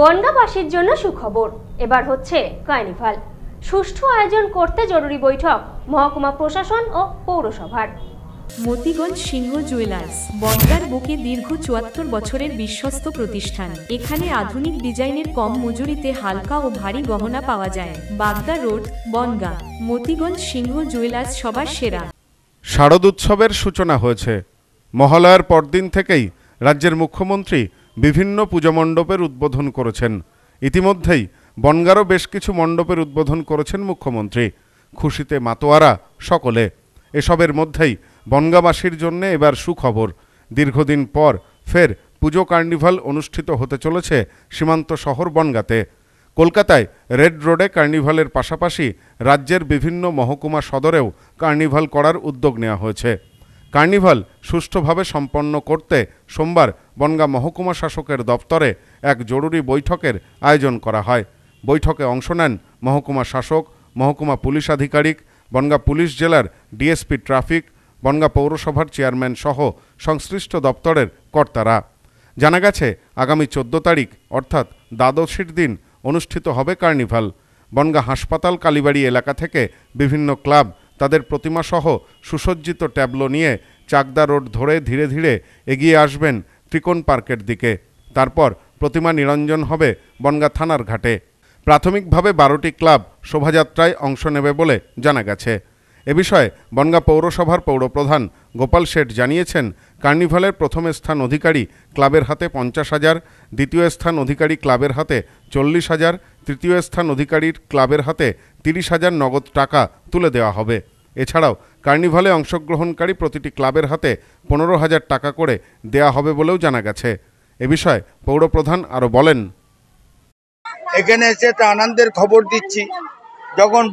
বনগাঁবাসীর জন্য সুখবর এবার হচ্ছে কার্নিভাল সুষ্ঠু আয়োজন করতে জরুরি বৈঠক মহকুমা প্রশাসন ও পৌরসভার মতিগঞ্জ সিংহ জুয়েলার্স বনগার বুকে দীর্ঘ চুয়াত্তর বছরের বিশ্বস্ত প্রতিষ্ঠান এখানে আধুনিক ডিজাইনের কম মজুরিতে হালকা ও ভারী গহনা পাওয়া যায় বাগদা রোড বনগা মতিগঞ্জ সিংহ জুয়েলার্স সবার সেরা শারদ উৎসবের সূচনা হয়েছে মহালয়ার পরদিন থেকেই রাজ্যের মুখ্যমন্ত্রী বিভিন্ন পূজামণ্ডপের উদ্বোধন করেছেন ইতিমধ্যেই বনগারও বেশ কিছু মণ্ডপের উদ্বোধন করেছেন মুখ্যমন্ত্রী খুশিতে মাতোয়ারা সকলে এসবের মধ্যেই বনগাবাসীর জন্য এবার সুখবর দীর্ঘদিন পর ফের পুজো কার্নিভাল অনুষ্ঠিত হতে চলেছে সীমান্ত শহর বনগাতে কলকাতায় রেড রোডে কার্নিভালের পাশাপাশি রাজ্যের বিভিন্ন মহকুমা সদরেও কার্নিভাল করার উদ্যোগ নেওয়া হয়েছে কার্নিভাল সুষ্ঠুভাবে সম্পন্ন করতে সোমবার বনগা মহকুমা শাসকের দপ্তরে এক জরুরি বৈঠকের আয়োজন করা হয় বৈঠকে অংশ নেন মহকুমা শাসক মহকুমা পুলিশ আধিকারিক বনগা পুলিশ জেলার ডিএসপি ট্রাফিক বনগা পৌরসভার চেয়ারম্যান সহ সংশ্লিষ্ট দপ্তরের কর্তারা জানা গেছে আগামী চোদ্দ তারিখ অর্থাৎ দ্বাদশীর দিন অনুষ্ঠিত হবে কার্নিভাল বনগা হাসপাতাল কালীবাড়ি এলাকা থেকে বিভিন্ন ক্লাব তাদের প্রতিমাসহ সুসজ্জিত ট্যাবলো নিয়ে চাকদা রোড ধরে ধীরে ধীরে এগিয়ে আসবেন ত্রিকোণ পার্কের দিকে তারপর প্রতিমা নিরঞ্জন হবে বনগা থানার ঘাটে প্রাথমিকভাবে বারোটি ক্লাব শোভাযাত্রায় অংশ নেবে বলে জানা গেছে এ বিষয়ে বনগা পৌরসভার পৌরপ্রধান গোপাল শেঠ জানিয়েছেন কার্নিভালের প্রথম স্থান অধিকারী ক্লাবের হাতে পঞ্চাশ হাজার দ্বিতীয় স্থান অধিকারী ক্লাবের হাতে চল্লিশ হাজার তৃতীয় স্থান অধিকারীর ক্লাবের হাতে তিরিশ হাজার নগদ টাকা তুলে দেওয়া হবে এছাড়াও কার্নিভালে অংশগ্রহণকারী প্রতিটি ক্লাবের হাতে পনেরো হাজার টাকা করে দেয়া হবে বলেও জানা গেছে এ বিষয়ে পৌরপ্রধান আরও বলেন এখানে এসে একটা আনন্দের খবর দিচ্ছি যখন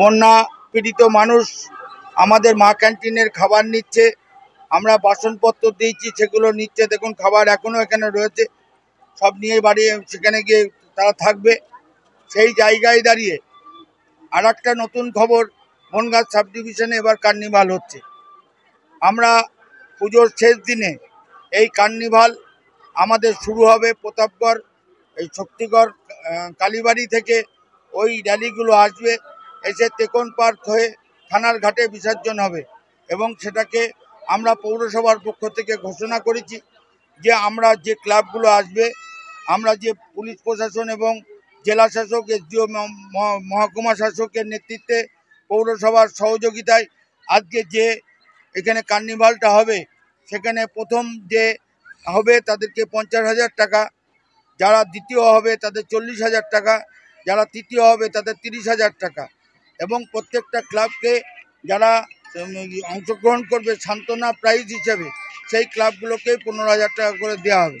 বন্যা পীড়িত মানুষ আমাদের মা ক্যান্টিনের খাবার নিচ্ছে আমরা বাসনপত্র দিয়েছি সেগুলো নিচ্ছে দেখুন খাবার এখনও এখানে রয়েছে সব নিয়ে বাড়িয়ে সেখানে গিয়ে তারা থাকবে সেই জায়গায় দাঁড়িয়ে আর একটা নতুন খবর বনগাঁ সাব ডিভিশনে এবার কার্নিভাল হচ্ছে আমরা পুজোর শেষ দিনে এই কার্নিভাল আমাদের শুরু হবে প্রতাপগড় এই শক্তিগড় কালীবাড়ি থেকে ওই র্যালিগুলো আসবে এসে তেকন পার্ক হয়ে থানার ঘাটে বিসর্জন হবে এবং সেটাকে আমরা পৌরসভার পক্ষ থেকে ঘোষণা করেছি যে আমরা যে ক্লাবগুলো আসবে আমরা যে পুলিশ প্রশাসন এবং জেলা শাসক এসডিও মহকুমা শাসকের নেতৃত্বে পৌরসভার সহযোগিতায় আজকে যে এখানে কার্নিভালটা হবে সেখানে প্রথম যে হবে তাদেরকে পঞ্চাশ হাজার টাকা যারা দ্বিতীয় হবে তাদের চল্লিশ হাজার টাকা যারা তৃতীয় হবে তাদের তিরিশ হাজার টাকা এবং প্রত্যেকটা ক্লাবকে যারা অংশগ্রহণ করবে সান্ত্বনা প্রাইজ হিসেবে সেই ক্লাবগুলোকে পনেরো হাজার টাকা করে দেওয়া হবে